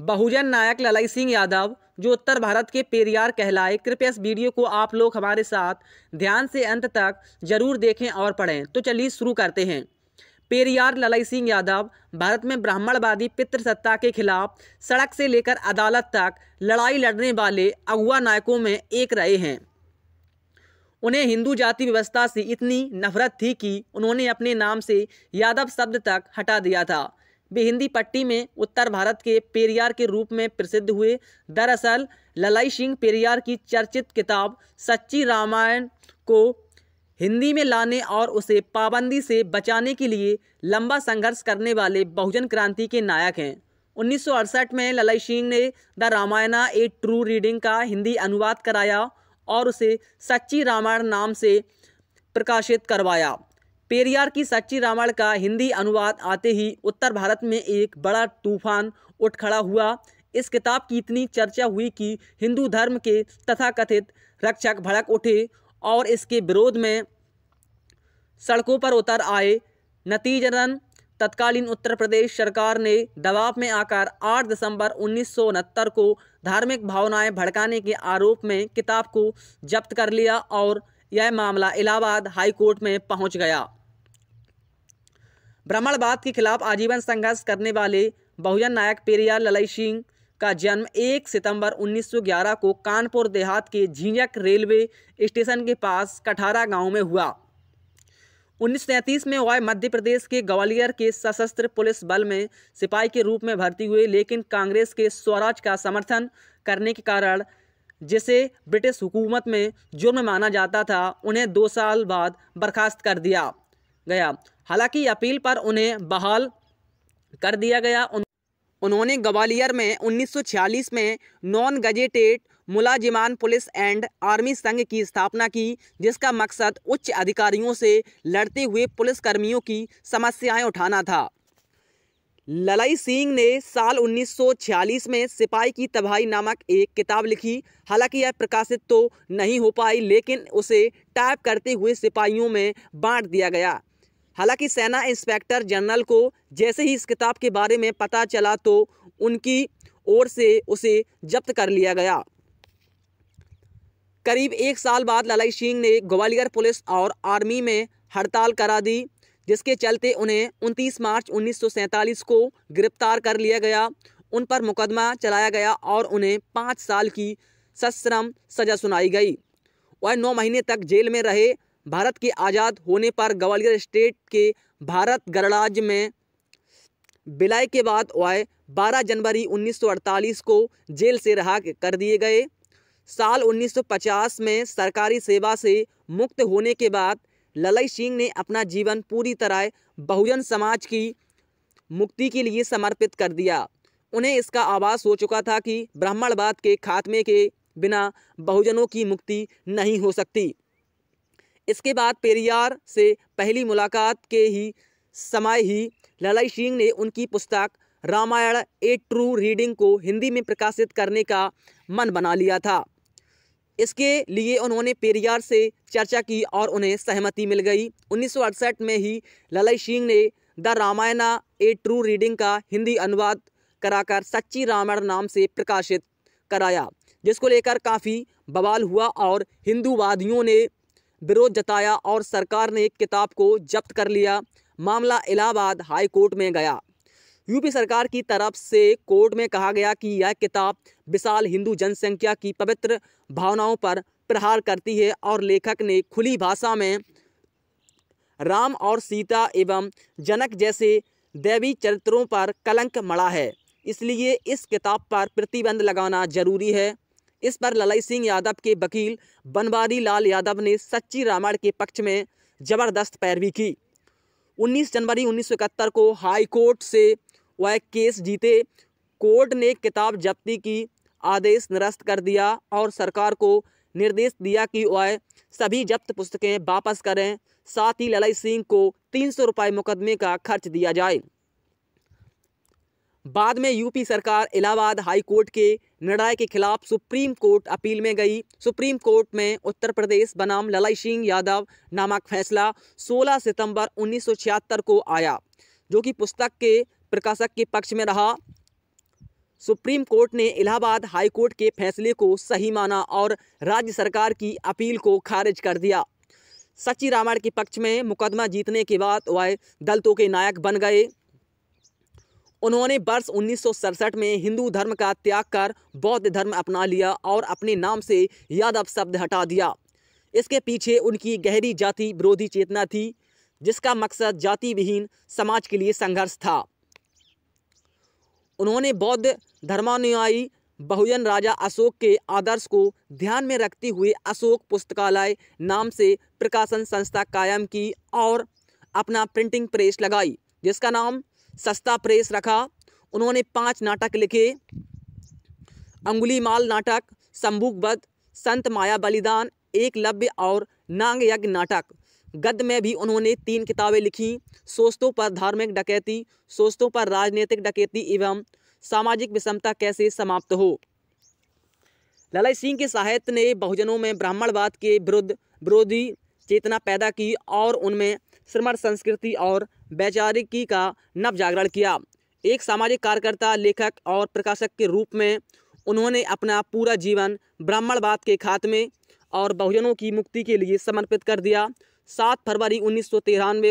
बहुजन नायक ललाई सिंह यादव जो उत्तर भारत के पेरियार कहलाए कृपया इस वीडियो को आप लोग हमारे साथ ध्यान से अंत तक जरूर देखें और पढ़ें तो चलिए शुरू करते हैं पेरियार ललाई सिंह यादव भारत में ब्राह्मणवादी पितृसत्ता के खिलाफ सड़क से लेकर अदालत तक लड़ाई लड़ने वाले अगुआ नायकों में एक रहे हैं उन्हें हिंदू जाति व्यवस्था से इतनी नफरत थी कि उन्होंने अपने नाम से यादव शब्द तक हटा दिया था बेहिंदी पट्टी में उत्तर भारत के पेरियार के रूप में प्रसिद्ध हुए दरअसल ललाई सिंह पेरियार की चर्चित किताब सच्ची रामायण को हिंदी में लाने और उसे पाबंदी से बचाने के लिए लंबा संघर्ष करने वाले बहुजन क्रांति के नायक हैं उन्नीस में ललाई सिंह ने the Ramayana a true reading का हिंदी अनुवाद कराया और उसे सच्ची रामायण नाम से प्रकाशित करवाया पेरियार की सच्ची रामायण का हिंदी अनुवाद आते ही उत्तर भारत में एक बड़ा तूफान उठ खड़ा हुआ इस किताब की इतनी चर्चा हुई कि हिंदू धर्म के तथाकथित रक्षक भड़क उठे और इसके विरोध में सड़कों पर उतर आए नतीजन तत्कालीन उत्तर प्रदेश सरकार ने दबाव में आकर 8 दिसंबर उन्नीस को धार्मिक भावनाएं भड़काने के आरोप में किताब को जब्त कर लिया और यह मामला इलाहाबाद हाई कोर्ट में पहुंच गया भ्रमणवाद के खिलाफ आजीवन संघर्ष करने वाले बहुजन नायक पेरियार ललई सिंह का जन्म 1 सितंबर 1911 को कानपुर देहात के झिंझक रेलवे स्टेशन के पास कठारा गांव में हुआ उन्नीस में वह मध्य प्रदेश के ग्वालियर के सशस्त्र पुलिस बल में सिपाही के रूप में भर्ती हुए लेकिन कांग्रेस के स्वराज का समर्थन करने के कारण जिसे ब्रिटिश हुकूमत में जुर्म माना जाता था उन्हें दो साल बाद बर्खास्त कर दिया गया हालांकि अपील पर उन्हें बहाल कर दिया गया उन्होंने ग्वालियर में 1946 में नॉन गजेटेड मुलाजिमान पुलिस एंड आर्मी संघ की स्थापना की जिसका मकसद उच्च अधिकारियों से लड़ते हुए पुलिसकर्मियों की समस्याएं उठाना था ललाई सिंह ने साल 1946 में सिपाही की तबाही नामक एक किताब लिखी हालांकि यह प्रकाशित तो नहीं हो पाई लेकिन उसे टाइप करते हुए सिपाहियों में बांट दिया गया हालांकि सेना इंस्पेक्टर जनरल को जैसे ही इस किताब के बारे में पता चला तो उनकी ओर से उसे जब्त कर लिया गया करीब एक साल बाद ललाई सिंह ने ग्वालियर पुलिस और आर्मी में हड़ताल करा दी जिसके चलते उन्हें 29 मार्च 1947 को गिरफ्तार कर लिया गया उन पर मुकदमा चलाया गया और उन्हें पाँच साल की सश्रम सजा सुनाई गई वह नौ महीने तक जेल में रहे भारत के आज़ाद होने पर ग्वालियर स्टेट के भारत गणराज्य में बिलाई के बाद वह 12 जनवरी 1948 को जेल से रहा कर दिए गए साल 1950 में सरकारी सेवा से मुक्त होने के बाद ललई सिंह ने अपना जीवन पूरी तरह बहुजन समाज की मुक्ति के लिए समर्पित कर दिया उन्हें इसका आवाज़ हो चुका था कि ब्राह्मणवाद के खात्मे के बिना बहुजनों की मुक्ति नहीं हो सकती इसके बाद पेरियार से पहली मुलाकात के ही समय ही ललई सिंह ने उनकी पुस्तक रामायण ए ट्रू रीडिंग को हिंदी में प्रकाशित करने का मन बना लिया था इसके लिए उन्होंने पेरियार से चर्चा की और उन्हें सहमति मिल गई उन्नीस में ही ललई सिंह ने the Ramayana a true reading का हिंदी अनुवाद कराकर सच्ची रामायण नाम से प्रकाशित कराया जिसको लेकर काफ़ी बवाल हुआ और हिंदूवादियों ने विरोध जताया और सरकार ने किताब को जब्त कर लिया मामला इलाहाबाद हाई कोर्ट में गया यूपी सरकार की तरफ से कोर्ट में कहा गया कि यह किताब विशाल हिंदू जनसंख्या की पवित्र भावनाओं पर प्रहार करती है और लेखक ने खुली भाषा में राम और सीता एवं जनक जैसे दैवी चरित्रों पर कलंक मड़ा है इसलिए इस किताब पर प्रतिबंध लगाना जरूरी है इस पर ललई सिंह यादव के वकील बनवारी लाल यादव ने सच्ची रामायण के पक्ष में ज़बरदस्त पैरवी की 19 जनवरी उन्नीस को हाई कोर्ट से वह केस जीते कोर्ट ने किताब जब्ती की आदेश निरस्त कर दिया और सरकार को निर्देश दिया कि वह सभी जब्त पुस्तकें वापस करें साथ ही ललई सिंह को तीन सौ रुपये मुकदमे का खर्च दिया जाए बाद में यूपी सरकार इलाहाबाद हाई कोर्ट के निर्णय के खिलाफ सुप्रीम कोर्ट अपील में गई सुप्रीम कोर्ट में उत्तर प्रदेश बनाम ललई सिंह यादव नामक फैसला 16 सितंबर 1976 को आया जो कि पुस्तक के प्रकाशक के पक्ष में रहा सुप्रीम कोर्ट ने इलाहाबाद हाई कोर्ट के फैसले को सही माना और राज्य सरकार की अपील को खारिज कर दिया सची रामायण के पक्ष में मुकदमा जीतने के बाद वह दलितों के नायक बन गए उन्होंने वर्ष उन्नीस में हिंदू धर्म का त्याग कर बौद्ध धर्म अपना लिया और अपने नाम से यादव शब्द हटा दिया इसके पीछे उनकी गहरी जाति विरोधी चेतना थी जिसका मकसद जाति विहीन समाज के लिए संघर्ष था उन्होंने बौद्ध धर्मानुयायी बहुजन राजा अशोक के आदर्श को ध्यान में रखते हुए अशोक पुस्तकालय नाम से प्रकाशन संस्था कायम की और अपना प्रिंटिंग प्रेस लगाई जिसका नाम सस्ता प्रेस रखा उन्होंने पांच नाटक लिखे अंगुलीमाल नाटक शंभुकबद्ध संत माया बलिदान एकलव्य और नांग यज्ञ नाटक गद्य में भी उन्होंने तीन किताबें लिखीं सोस्तों पर धार्मिक डकैती सोस्तों पर राजनीतिक डकैती एवं सामाजिक विषमता कैसे समाप्त हो ललन सिंह के साहित्य ने बहुजनों में ब्राह्मणवाद के विरुद्ध विरोधी चेतना पैदा की और उनमें श्रमण संस्कृति और वैचारिकी का नव जागरण किया एक सामाजिक कार्यकर्ता लेखक और प्रकाशक के रूप में उन्होंने अपना पूरा जीवन ब्राह्मणवाद के खात्मे और बहुजनों की मुक्ति के लिए समर्पित कर दिया सात फरवरी उन्नीस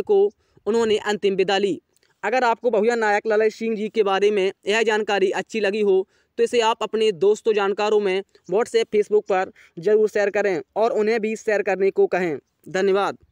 को उन्होंने अंतिम विदा ली अगर आपको बहुया नायक ललित सिंह जी के बारे में यह जानकारी अच्छी लगी हो तो इसे आप अपने दोस्तों जानकारों में व्हाट्सएप फेसबुक पर जरूर शेयर करें और उन्हें भी शेयर करने को कहें धन्यवाद